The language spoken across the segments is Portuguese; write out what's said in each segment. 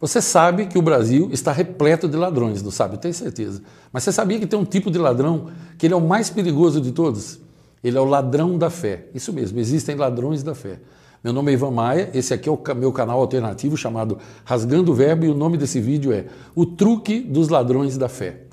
Você sabe que o Brasil está repleto de ladrões, não sabe? Eu tenho certeza. Mas você sabia que tem um tipo de ladrão que ele é o mais perigoso de todos? Ele é o ladrão da fé. Isso mesmo, existem ladrões da fé. Meu nome é Ivan Maia, esse aqui é o meu canal alternativo chamado Rasgando o Verbo e o nome desse vídeo é O Truque dos Ladrões da Fé.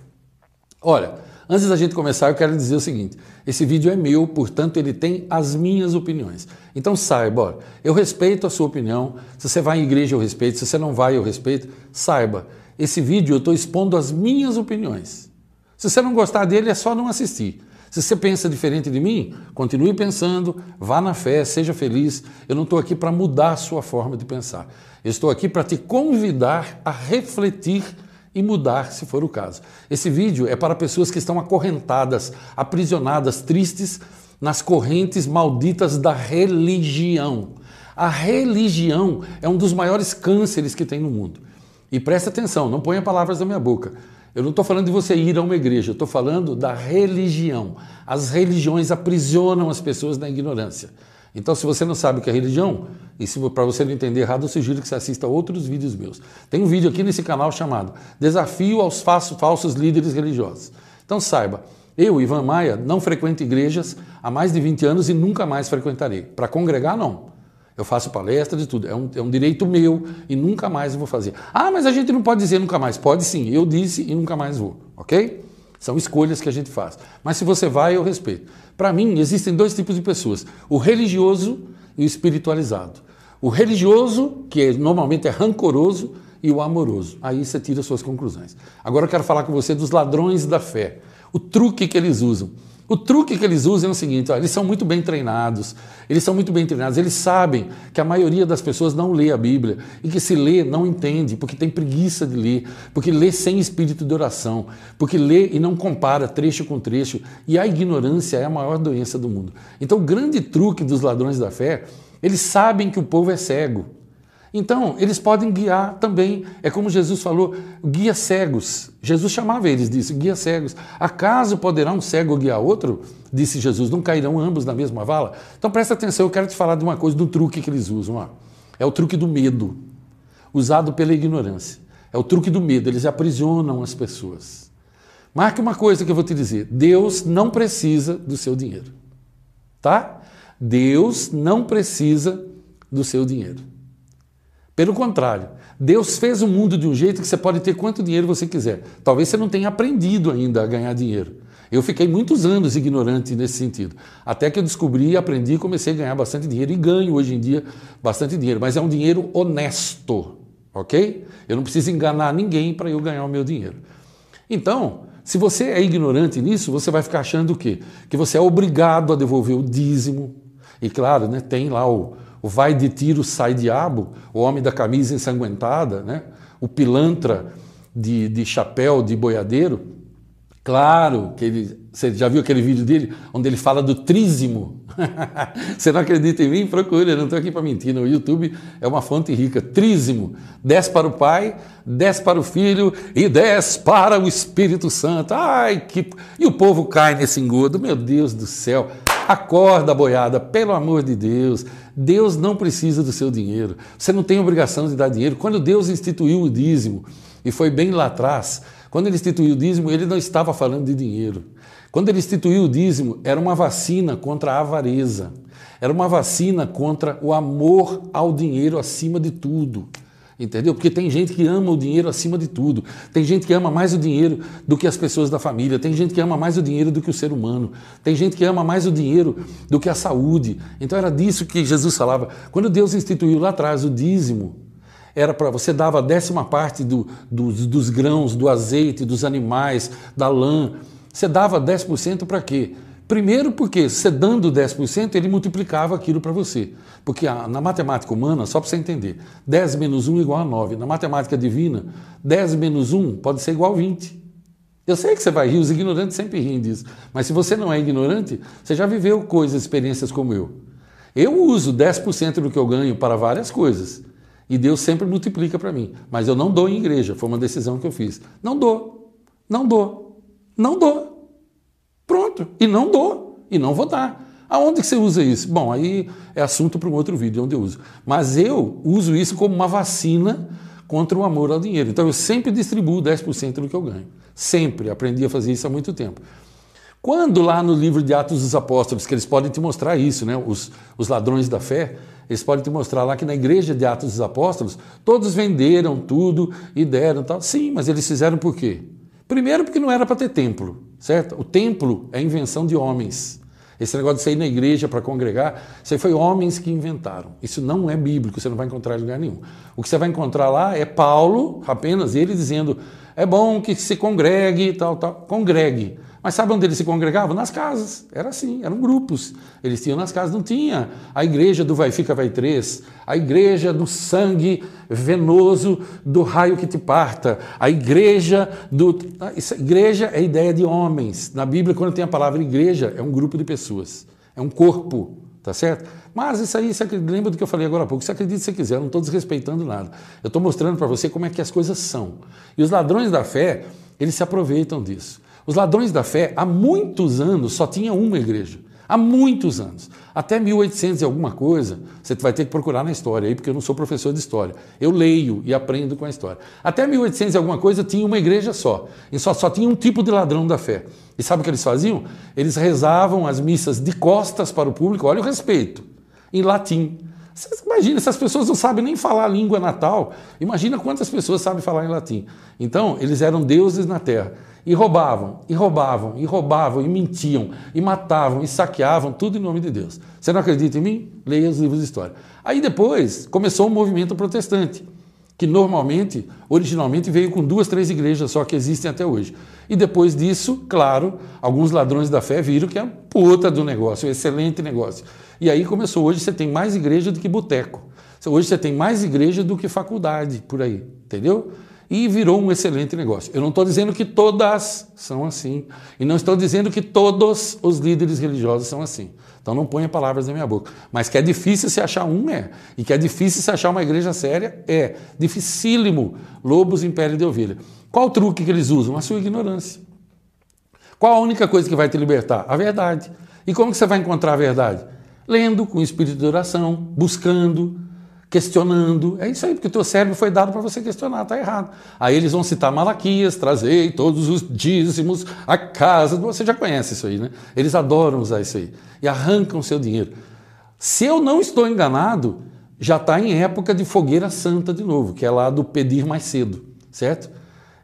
Olha, Antes da gente começar, eu quero dizer o seguinte: esse vídeo é meu, portanto, ele tem as minhas opiniões. Então saiba, eu respeito a sua opinião. Se você vai à igreja, eu respeito. Se você não vai, eu respeito. Saiba, esse vídeo eu estou expondo as minhas opiniões. Se você não gostar dele, é só não assistir. Se você pensa diferente de mim, continue pensando, vá na fé, seja feliz. Eu não estou aqui para mudar a sua forma de pensar. Eu estou aqui para te convidar a refletir e mudar, se for o caso. Esse vídeo é para pessoas que estão acorrentadas, aprisionadas, tristes nas correntes malditas da religião. A religião é um dos maiores cânceres que tem no mundo. E preste atenção, não ponha palavras na minha boca. Eu não estou falando de você ir a uma igreja, eu estou falando da religião. As religiões aprisionam as pessoas na ignorância. Então, se você não sabe o que é religião, e para você não entender errado, eu sugiro que você assista outros vídeos meus. Tem um vídeo aqui nesse canal chamado Desafio aos Falsos Líderes Religiosos. Então, saiba, eu, Ivan Maia, não frequento igrejas há mais de 20 anos e nunca mais frequentarei. Para congregar, não. Eu faço palestra de tudo. É um, é um direito meu e nunca mais vou fazer. Ah, mas a gente não pode dizer nunca mais. Pode sim. Eu disse e nunca mais vou. Ok? São escolhas que a gente faz. Mas se você vai, eu respeito. Para mim, existem dois tipos de pessoas: o religioso e o espiritualizado. O religioso, que é, normalmente é rancoroso, e o amoroso. Aí você tira suas conclusões. Agora eu quero falar com você dos ladrões da fé. O truque que eles usam. O truque que eles usam é o seguinte: ó, eles são muito bem treinados, eles são muito bem treinados, eles sabem que a maioria das pessoas não lê a Bíblia e que se lê não entende, porque tem preguiça de ler, porque lê sem espírito de oração, porque lê e não compara trecho com trecho, e a ignorância é a maior doença do mundo. Então, o grande truque dos ladrões da fé, eles sabem que o povo é cego. Então, eles podem guiar também. É como Jesus falou, guia cegos. Jesus chamava eles disso, guia cegos. Acaso poderá um cego guiar outro? Disse Jesus, não cairão ambos na mesma vala? Então presta atenção, eu quero te falar de uma coisa, do truque que eles usam. Ó. É o truque do medo, usado pela ignorância. É o truque do medo, eles aprisionam as pessoas. Marque uma coisa que eu vou te dizer: Deus não precisa do seu dinheiro. Tá? Deus não precisa do seu dinheiro. Pelo contrário, Deus fez o mundo de um jeito que você pode ter quanto dinheiro você quiser. Talvez você não tenha aprendido ainda a ganhar dinheiro. Eu fiquei muitos anos ignorante nesse sentido. Até que eu descobri, aprendi e comecei a ganhar bastante dinheiro. E ganho hoje em dia bastante dinheiro. Mas é um dinheiro honesto, ok? Eu não preciso enganar ninguém para eu ganhar o meu dinheiro. Então, se você é ignorante nisso, você vai ficar achando o quê? Que você é obrigado a devolver o dízimo, e claro, né, tem lá o, o vai de tiro, sai diabo, o homem da camisa ensanguentada, né, o pilantra de, de chapéu de boiadeiro. Claro que ele. Você já viu aquele vídeo dele onde ele fala do trízimo? você não acredita em mim? Procure, eu não estou aqui para mentir. No YouTube é uma fonte rica. Trízimo. Dez para o Pai, dez para o Filho e dez para o Espírito Santo. Ai, que. E o povo cai nesse engodo. Meu Deus do céu. Acorda, boiada, pelo amor de Deus. Deus não precisa do seu dinheiro. Você não tem obrigação de dar dinheiro. Quando Deus instituiu o dízimo, e foi bem lá atrás, quando ele instituiu o dízimo, ele não estava falando de dinheiro. Quando ele instituiu o dízimo, era uma vacina contra a avareza. Era uma vacina contra o amor ao dinheiro acima de tudo entendeu? Porque tem gente que ama o dinheiro acima de tudo, tem gente que ama mais o dinheiro do que as pessoas da família, tem gente que ama mais o dinheiro do que o ser humano, tem gente que ama mais o dinheiro do que a saúde. Então era disso que Jesus falava. Quando Deus instituiu lá atrás o dízimo, era para você dava a décima parte do, dos, dos grãos, do azeite, dos animais, da lã. Você dava 10% para quê? Primeiro, porque você dando 10%, ele multiplicava aquilo para você. Porque a, na matemática humana, só para você entender, 10 menos 1 é igual a 9. Na matemática divina, 10 menos 1 pode ser igual a 20. Eu sei que você vai rir, os ignorantes sempre riem disso. Mas se você não é ignorante, você já viveu coisas, experiências como eu. Eu uso 10% do que eu ganho para várias coisas. E Deus sempre multiplica para mim. Mas eu não dou em igreja, foi uma decisão que eu fiz. Não dou. Não dou. Não dou outro. E não dou, e não vou dar. Aonde que você usa isso? Bom, aí é assunto para um outro vídeo onde eu uso. Mas eu uso isso como uma vacina contra o amor ao dinheiro. Então eu sempre distribuo 10% do que eu ganho. Sempre. Aprendi a fazer isso há muito tempo. Quando lá no livro de Atos dos Apóstolos, que eles podem te mostrar isso, né? Os, os ladrões da fé, eles podem te mostrar lá que na igreja de Atos dos Apóstolos, todos venderam tudo e deram tal. Sim, mas eles fizeram por quê? Primeiro, porque não era para ter templo, certo? O templo é invenção de homens. Esse negócio de sair na igreja para congregar, isso aí foi homens que inventaram. Isso não é bíblico, você não vai encontrar em lugar nenhum. O que você vai encontrar lá é Paulo, apenas ele dizendo: é bom que se congregue, tal, tal. Congregue. Mas sabe onde eles se congregavam? Nas casas. Era assim, eram grupos. Eles tinham nas casas, não tinha a igreja do vai fica vai três, a igreja do sangue venoso do raio que te parta, a igreja do Essa ah, igreja é ideia de homens. Na Bíblia, quando tem a palavra igreja, é um grupo de pessoas, é um corpo. Tá certo? Mas isso aí, lembra do que eu falei agora há pouco, se acredita se quiser, eu não estou desrespeitando nada. Eu estou mostrando para você como é que as coisas são. E os ladrões da fé, eles se aproveitam disso. Os ladrões da fé, há muitos anos, só tinha uma igreja. Há muitos anos. Até 1800 e alguma coisa, você vai ter que procurar na história aí, porque eu não sou professor de história. Eu leio e aprendo com a história. Até 1800 e alguma coisa tinha uma igreja só. E só, só tinha um tipo de ladrão da fé. E sabe o que eles faziam? Eles rezavam as missas de costas para o público, olha o respeito, em latim. Cês, imagina, se as pessoas não sabem nem falar a língua natal, imagina quantas pessoas sabem falar em latim. Então, eles eram deuses na terra. E roubavam, e roubavam, e roubavam, e mentiam, e matavam, e saqueavam, tudo em nome de Deus. Você não acredita em mim? Leia os livros de história. Aí depois começou o um movimento protestante que normalmente, originalmente, veio com duas, três igrejas só que existem até hoje. E depois disso, claro, alguns ladrões da fé viram que é puta do negócio, um excelente negócio. E aí começou. Hoje você tem mais igreja do que boteco. Hoje você tem mais igreja do que faculdade por aí, entendeu? e virou um excelente negócio. Eu não estou dizendo que todas são assim, e não estou dizendo que todos os líderes religiosos são assim. Então não ponha palavras na minha boca. Mas que é difícil se achar um, é. E que é difícil se achar uma igreja séria, é. Dificílimo. Lobos em pele de ovelha. Qual o truque que eles usam? A sua ignorância. Qual a única coisa que vai te libertar? A verdade. E como que você vai encontrar a verdade? Lendo, com espírito de oração, buscando, questionando. É isso aí, porque o teu cérebro foi dado para você questionar, está errado. Aí eles vão citar Malaquias, trazei todos os dízimos, a casa, você já conhece isso aí, né? Eles adoram usar isso aí e arrancam seu dinheiro. Se eu não estou enganado, já está em época de fogueira santa de novo, que é lá do pedir mais cedo, certo?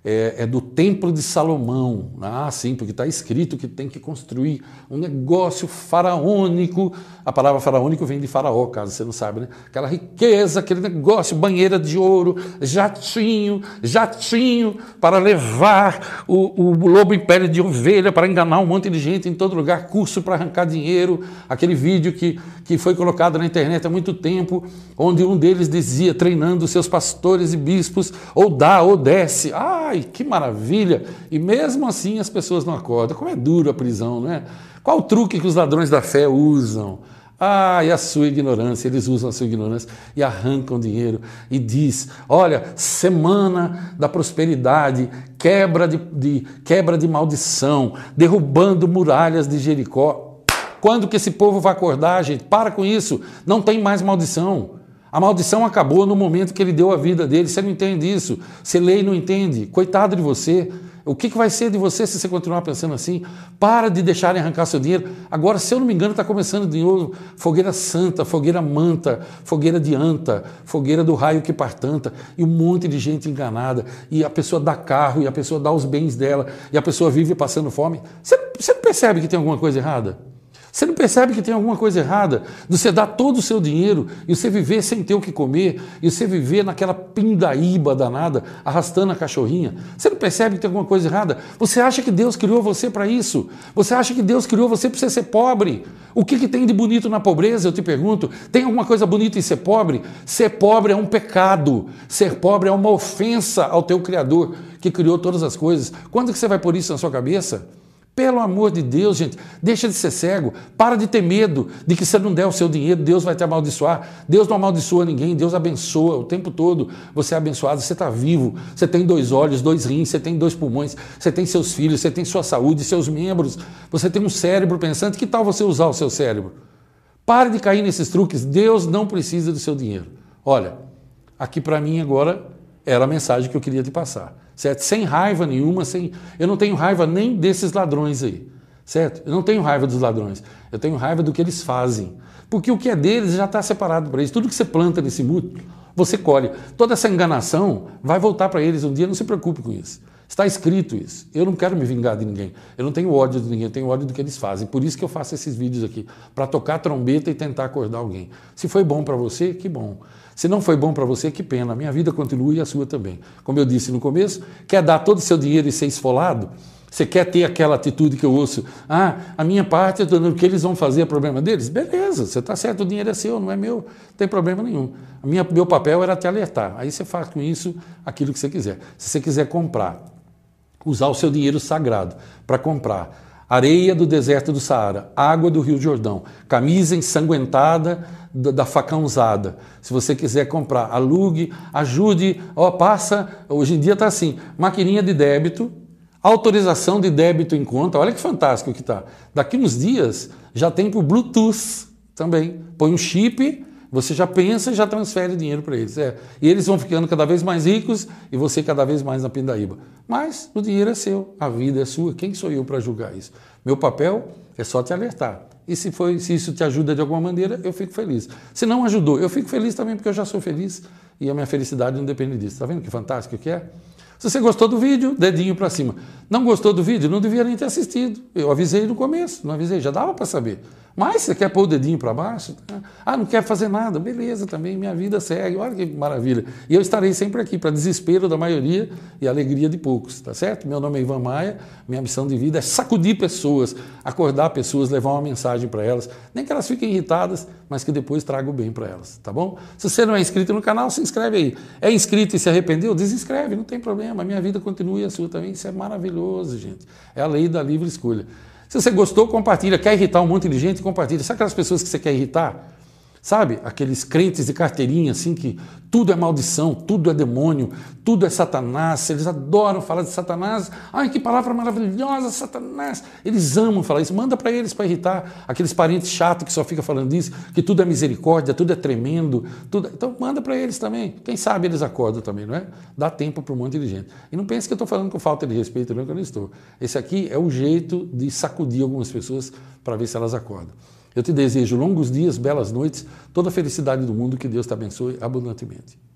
é, é do Templo de Salomão. Ah, sim, porque está escrito que tem que construir um negócio faraônico. A palavra faraônico vem de faraó, caso você não saiba, né? Aquela riqueza, aquele negócio, banheira de ouro, jatinho, jatinho para levar o, o lobo em pele de ovelha para enganar um monte de gente em todo lugar, curso para arrancar dinheiro, aquele vídeo que, que foi colocado na internet há muito tempo, onde um deles dizia, treinando seus pastores e bispos, ou dá ou desce. Ah, Ai, que maravilha! E mesmo assim as pessoas não acordam. Como é duro a prisão, não é? Qual o truque que os ladrões da fé usam? Ah, e a sua ignorância, eles usam a sua ignorância e arrancam dinheiro e diz: olha, semana da prosperidade, quebra de, de, quebra de maldição, derrubando muralhas de Jericó. Quando que esse povo vai acordar, gente? Para com isso, não tem mais maldição. A maldição acabou no momento que ele deu a vida dele. Você não entende isso. Você lê e não entende. Coitado de você. O que, vai ser de você se você continuar pensando assim? Para de ele arrancar seu dinheiro. Agora, se eu não me engano, está começando de novo fogueira santa, fogueira manta, fogueira de anta, fogueira do raio que partanta, e um monte de gente enganada. E a pessoa dá carro, e a pessoa dá os bens dela, e a pessoa vive passando fome. Você, você percebe que tem alguma coisa errada? Você não percebe que tem alguma coisa errada? De você dar todo o seu dinheiro e você viver sem ter o que comer, e você viver naquela pindaíba danada, arrastando a cachorrinha. Você não percebe que tem alguma coisa errada? Você acha que Deus criou você para isso? Você acha que Deus criou você para você ser pobre? O que, que tem de bonito na pobreza, eu te pergunto? Tem alguma coisa bonita em ser pobre? Ser pobre é um pecado. Ser pobre é uma ofensa ao teu Criador que criou todas as coisas. Quando que você vai pôr isso na sua cabeça? Pelo amor de Deus, gente, deixa de ser cego, para de ter medo de que se não der o seu dinheiro, Deus vai te amaldiçoar. Deus não amaldiçoa ninguém, Deus abençoa o tempo todo. Você é abençoado, você está vivo, você tem dois olhos, dois rins, você tem dois pulmões, você tem seus filhos, você tem sua saúde, seus membros, você tem um cérebro pensante. Que tal você usar o seu cérebro? Pare de cair nesses truques, Deus não precisa do seu dinheiro. Olha, aqui para mim agora era a mensagem que eu queria te passar certo? Sem raiva nenhuma, sem. Eu não tenho raiva nem desses ladrões aí, certo? Eu não tenho raiva dos ladrões. Eu tenho raiva do que eles fazem, porque o que é deles já está separado para eles. Tudo que você planta nesse mundo, você colhe. Toda essa enganação vai voltar para eles um dia. Não se preocupe com isso. Está escrito isso. Eu não quero me vingar de ninguém. Eu não tenho ódio de ninguém, eu tenho ódio do que eles fazem. Por isso que eu faço esses vídeos aqui, para tocar trombeta e tentar acordar alguém. Se foi bom para você, que bom. Se não foi bom para você, que pena. A minha vida continua e a sua também. Como eu disse no começo, quer dar todo o seu dinheiro e ser esfolado? Você quer ter aquela atitude que eu ouço? Ah, a minha parte, o que eles vão fazer é problema deles? Beleza, você está certo, o dinheiro é seu, não é meu, não tem problema nenhum. Minha, meu papel era te alertar. Aí você faz com isso aquilo que você quiser. Se você quiser comprar usar o seu dinheiro sagrado para comprar areia do deserto do Saara, água do Rio Jordão, camisa ensanguentada da, faca facão usada. Se você quiser comprar, alugue, ajude, ó, passa. Hoje em dia está assim: maquininha de débito, autorização de débito em conta. Olha que fantástico que está. Daqui uns dias já tem por Bluetooth também. Põe um chip você já pensa e já transfere dinheiro para eles. É. E eles vão ficando cada vez mais ricos e você cada vez mais na pindaíba. Mas o dinheiro é seu, a vida é sua. Quem sou eu para julgar isso? Meu papel é só te alertar. E se, foi, se isso te ajuda de alguma maneira, eu fico feliz. Se não ajudou, eu fico feliz também porque eu já sou feliz e a minha felicidade não depende disso. Está vendo que fantástico que é? Se você gostou do vídeo, dedinho para cima. Não gostou do vídeo? Não devia nem ter assistido. Eu avisei no começo, não avisei, já dava para saber. Mas você quer pôr o dedinho para baixo? Ah, não quer fazer nada? Beleza, também minha vida segue. Olha que maravilha. E eu estarei sempre aqui, para desespero da maioria e alegria de poucos, tá certo? Meu nome é Ivan Maia, minha missão de vida é sacudir pessoas, acordar pessoas, levar uma mensagem para elas. Nem que elas fiquem irritadas, mas que depois traga o bem para elas, tá bom? Se você não é inscrito no canal, se inscreve aí. É inscrito e se arrependeu? Desinscreve, não tem problema. minha vida continua e a sua também. Isso é maravilhoso maravilhoso, gente. É a lei da livre escolha. Se você gostou, compartilha. Quer irritar um monte de gente? Compartilha. Sabe aquelas pessoas que você quer irritar? Sabe? Aqueles crentes de carteirinha, assim, que tudo é maldição, tudo é demônio, tudo é Satanás. Eles adoram falar de Satanás. Ai, que palavra maravilhosa, Satanás. Eles amam falar isso. Manda para eles para irritar aqueles parentes chatos que só fica falando isso, que tudo é misericórdia, tudo é tremendo. tudo. É-, então, manda para eles também. Quem sabe eles acordam também, não é? Dá tempo para um monte de gente. E não pense que eu estou falando com falta de respeito, não, que eu não estou. Esse aqui é o jeito de sacudir algumas pessoas para ver se elas acordam. Eu te desejo longos dias, belas noites, toda a felicidade do mundo, que Deus te abençoe abundantemente.